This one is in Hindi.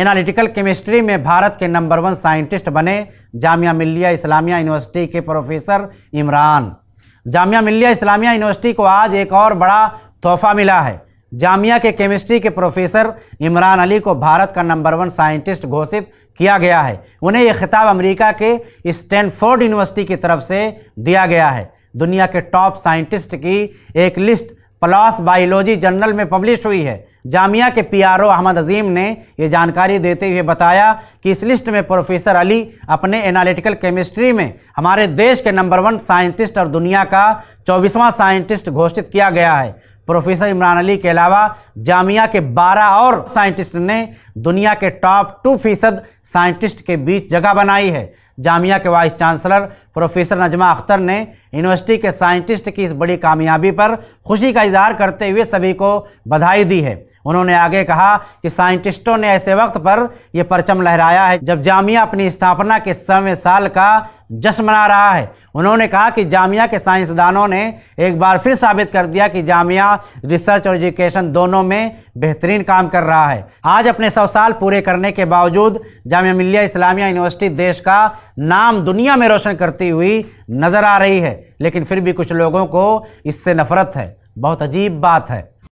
एनालिटिकल केमिस्ट्री में भारत के नंबर वन साइंटिस्ट बने जामिया मिल्लिया इस्लामिया यूनिवर्सिटी के प्रोफेसर इमरान जामिया मिल्लिया इस्लामिया यूनिवर्सिटी को आज एक और बड़ा तोहफा मिला है जामिया के केमिस्ट्री के प्रोफेसर इमरान अली को भारत का नंबर वन साइंटिस्ट घोषित किया गया है उन्हें यह खिताब अमेरिका के स्टैनफोर्ड यूनिवर्सिटी की तरफ से दिया गया है दुनिया के टॉप साइंटिस्ट की एक लिस्ट प्लस बायोलॉजी जर्नल में पब्लिश हुई है जामिया के पीआरओ अहमद अजीम ने यह जानकारी देते हुए बताया कि इस लिस्ट में प्रोफेसर अली अपने एनालिटिकल केमिस्ट्री में हमारे देश के नंबर वन साइंटिस्ट और दुनिया का चौबीसवां साइंटिस्ट घोषित किया गया है प्रोफेसर इमरान अली के अलावा जामिया के 12 और साइंटिस्ट ने दुनिया के टॉप टू फीसद साइंटिस्ट के बीच जगह बनाई है जामिया के vice chancellor professor Najma Akhtar ने यूनिवर्सिटी के साइंटिस्ट की इस बड़ी कामयाबी पर खुशी का इजहार करते हुए सभी को बधाई दी है उन्होंने आगे कहा कि साइंटिस्टों ने ऐसे वक्त पर यह परचम लहराया है जब जामिया अपनी स्थापना के सवें साल का जश्न मना रहा है उन्होंने कहा कि जामिया के साइंसदानों ने एक बार फिर साबित कर दिया कि जामिया रिसर्च और एजुकेशन दोनों में बेहतरीन काम कर रहा है आज अपने सौ साल पूरे करने के बावजूद जामिया मिलिया इस्लामिया यूनिवर्सिटी देश का नाम दुनिया में रोशन करती हुई नज़र आ रही है लेकिन फिर भी कुछ लोगों को इससे नफरत है बहुत अजीब बात है